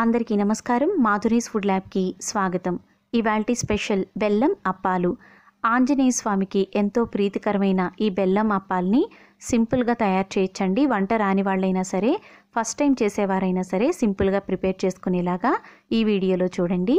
అందరికీ నమస్కారం మాధురీస్ ఫుడ్ ల్యాబ్కి స్వాగతం ఇవాల్టి స్పెషల్ బెల్లం అప్పాలు ఆంజనేయ స్వామికి ఎంతో ప్రీతికరమైన ఈ బెల్లం అప్పాల్ని సింపుల్గా తయారు చేయొచ్చండి వంట రాని వాళ్ళైనా సరే ఫస్ట్ టైం చేసేవారైనా సరే సింపుల్గా ప్రిపేర్ చేసుకునేలాగా ఈ వీడియోలో చూడండి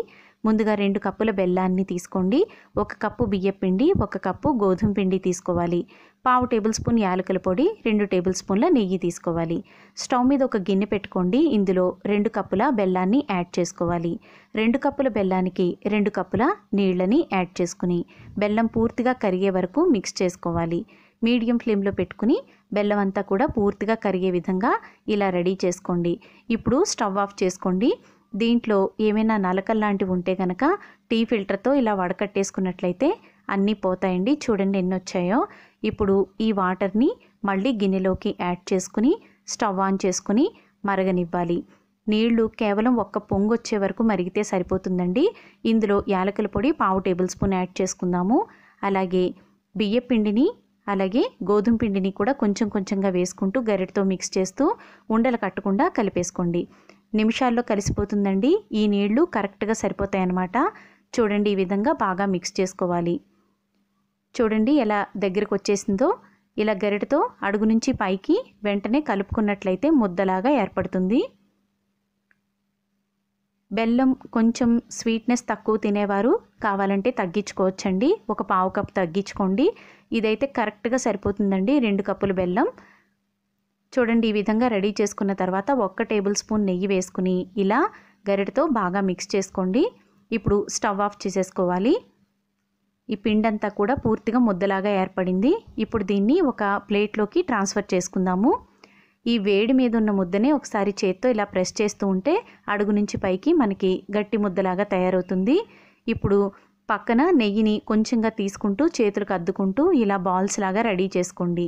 ముందుగా రెండు కప్పుల బెల్లాన్ని తీసుకోండి ఒక కప్పు బియ్యపిండి ఒక కప్పు గోధుమ పిండి తీసుకోవాలి పావు టేబుల్ స్పూన్ యాలకుల పొడి రెండు టేబుల్ స్పూన్ల నెయ్యి తీసుకోవాలి స్టవ్ మీద ఒక గిన్నె పెట్టుకోండి ఇందులో రెండు కప్పుల బెల్లాన్ని యాడ్ చేసుకోవాలి రెండు కప్పుల బెల్లానికి రెండు కప్పుల నీళ్ళని యాడ్ చేసుకుని బెల్లం పూర్తిగా కరిగే వరకు మిక్స్ చేసుకోవాలి మీడియం ఫ్లేమ్లో పెట్టుకుని బెల్లం అంతా కూడా పూర్తిగా కరిగే విధంగా ఇలా రెడీ చేసుకోండి ఇప్పుడు స్టవ్ ఆఫ్ చేసుకోండి దీంట్లో ఏమైనా నలకలు లాంటివి ఉంటే కనుక టీ ఫిల్టర్తో ఇలా వడకట్టేసుకున్నట్లయితే అన్నీ పోతాయండి చూడండి ఎన్ని వచ్చాయో ఇప్పుడు ఈ వాటర్ని మళ్ళీ గిన్నెలోకి యాడ్ చేసుకుని స్టవ్ ఆన్ చేసుకుని మరగనివ్వాలి నీళ్లు కేవలం ఒక్క పొంగు వచ్చే వరకు మరిగితే సరిపోతుందండి ఇందులో యాలకుల పొడి పావు టేబుల్ స్పూన్ యాడ్ చేసుకుందాము అలాగే బియ్యపిండిని అలాగే గోధుమ పిండిని కూడా కొంచెం కొంచెంగా వేసుకుంటూ గరిటతో మిక్స్ చేస్తూ ఉండలు కట్టకుండా కలిపేసుకోండి నిమిషాల్లో కలిసిపోతుందండి ఈ నీళ్లు కరెక్ట్గా సరిపోతాయన్నమాట చూడండి ఈ విధంగా బాగా మిక్స్ చేసుకోవాలి చూడండి ఎలా దగ్గరకు వచ్చేసిందో ఇలా గరిటతో అడుగు నుంచి పైకి వెంటనే కలుపుకున్నట్లయితే ముద్దలాగా ఏర్పడుతుంది బెల్లం కొంచెం స్వీట్నెస్ తక్కువ తినేవారు కావాలంటే తగ్గించుకోవచ్చండి ఒక పావు కప్ తగ్గించుకోండి ఇదైతే కరెక్ట్గా సరిపోతుందండి రెండు కప్పులు బెల్లం చూడండి ఈ విధంగా రెడీ చేసుకున్న తర్వాత ఒక్క టేబుల్ స్పూన్ నెయ్యి వేసుకుని ఇలా గరిటతో బాగా మిక్స్ చేసుకోండి ఇప్పుడు స్టవ్ ఆఫ్ చేసేసుకోవాలి ఈ పిండంతా కూడా పూర్తిగా ముద్దలాగా ఏర్పడింది ఇప్పుడు దీన్ని ఒక ప్లేట్లోకి ట్రాన్స్ఫర్ చేసుకుందాము ఈ వేడి మీద ఉన్న ముద్దని ఒకసారి చేత్తో ఇలా ప్రెస్ చేస్తూ ఉంటే అడుగు నుంచి పైకి మనకి గట్టి ముద్దలాగా తయారవుతుంది ఇప్పుడు పక్కన నెయ్యిని కొంచెంగా తీసుకుంటూ చేతులకు అద్దుకుంటూ ఇలా బాల్స్ లాగా రెడీ చేసుకోండి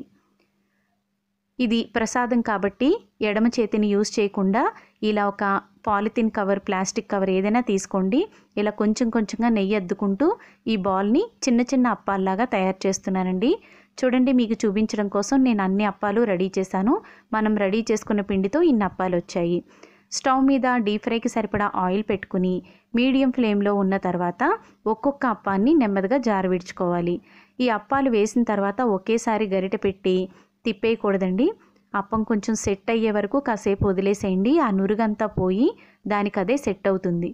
ఇది ప్రసాదం కాబట్టి ఎడమ చేతిని యూజ్ చేయకుండా ఇలా ఒక పాలిథిన్ కవర్ ప్లాస్టిక్ కవర్ ఏదైనా తీసుకోండి ఇలా కొంచెం కొంచెంగా నెయ్యి అద్దుకుంటూ ఈ బాల్ని చిన్న చిన్న అప్పాల్లాగా తయారు చేస్తున్నానండి చూడండి మీకు చూపించడం కోసం నేను అన్ని అప్పాలు రెడీ చేశాను మనం రెడీ చేసుకున్న పిండితో ఇన్ని అప్పాలు వచ్చాయి స్టవ్ మీద డీప్ ఫ్రైకి సరిపడా ఆయిల్ పెట్టుకుని మీడియం ఫ్లేమ్లో ఉన్న తర్వాత ఒక్కొక్క అప్పాన్ని నెమ్మదిగా జారవిడ్చుకోవాలి ఈ అప్పాలు వేసిన తర్వాత ఒకేసారి గరిట పెట్టి తిప్పేయకూడదండి అప్పం కొంచెం సెట్ అయ్యే వరకు కాసేపు వదిలేసేయండి ఆ నురుగంతా పోయి దానికి అదే సెట్ అవుతుంది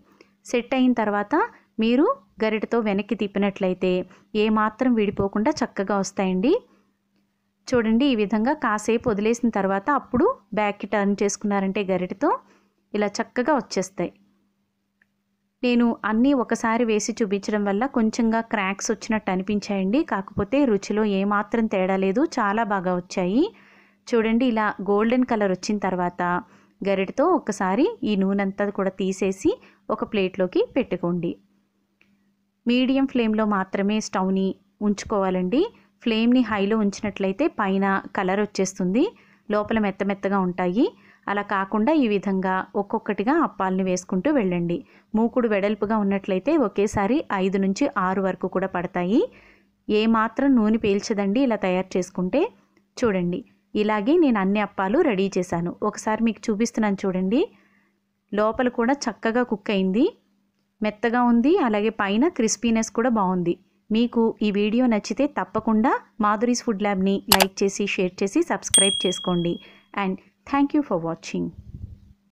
సెట్ అయిన తర్వాత మీరు గరిటతో వెనక్కి తిప్పినట్లయితే ఏమాత్రం విడిపోకుండా చక్కగా వస్తాయండి చూడండి ఈ విధంగా కాసేపు వదిలేసిన తర్వాత అప్పుడు బ్యాక్కి టర్న్ చేసుకున్నారంటే గరిటతో ఇలా చక్కగా వచ్చేస్తాయి నేను అన్నీ ఒకసారి వేసి చూపించడం వల్ల కొంచెంగా క్రాక్స్ వచ్చినట్టు అనిపించాయండి కాకపోతే రుచిలో ఏమాత్రం తేడా లేదు చాలా బాగా వచ్చాయి చూడండి ఇలా గోల్డెన్ కలర్ వచ్చిన తర్వాత గరిటతో ఒకసారి ఈ అంతా కూడా తీసేసి ఒక ప్లేట్లోకి పెట్టుకోండి మీడియం ఫ్లేమ్లో మాత్రమే స్టవ్ని ఉంచుకోవాలండి ఫ్లేమ్ని హైలో ఉంచినట్లయితే పైన కలర్ వచ్చేస్తుంది లోపల మెత్తమెత్తగా ఉంటాయి అలా కాకుండా ఈ విధంగా ఒక్కొక్కటిగా అప్పాలని వేసుకుంటూ వెళ్ళండి మూకుడు వెడల్పుగా ఉన్నట్లయితే ఒకేసారి ఐదు నుంచి ఆరు వరకు కూడా పడతాయి ఏ మాత్రం నూనె పీల్చదండి ఇలా తయారు చేసుకుంటే చూడండి ఇలాగే నేను అన్ని అప్పాలు రెడీ చేశాను ఒకసారి మీకు చూపిస్తున్నాను చూడండి లోపల కూడా చక్కగా కుక్ అయింది మెత్తగా ఉంది అలాగే పైన క్రిస్పీనెస్ కూడా బాగుంది మీకు ఈ వీడియో నచ్చితే తప్పకుండా మాధురీస్ ఫుడ్ ల్యాబ్ని లైక్ చేసి షేర్ చేసి సబ్స్క్రైబ్ చేసుకోండి and thank you for watching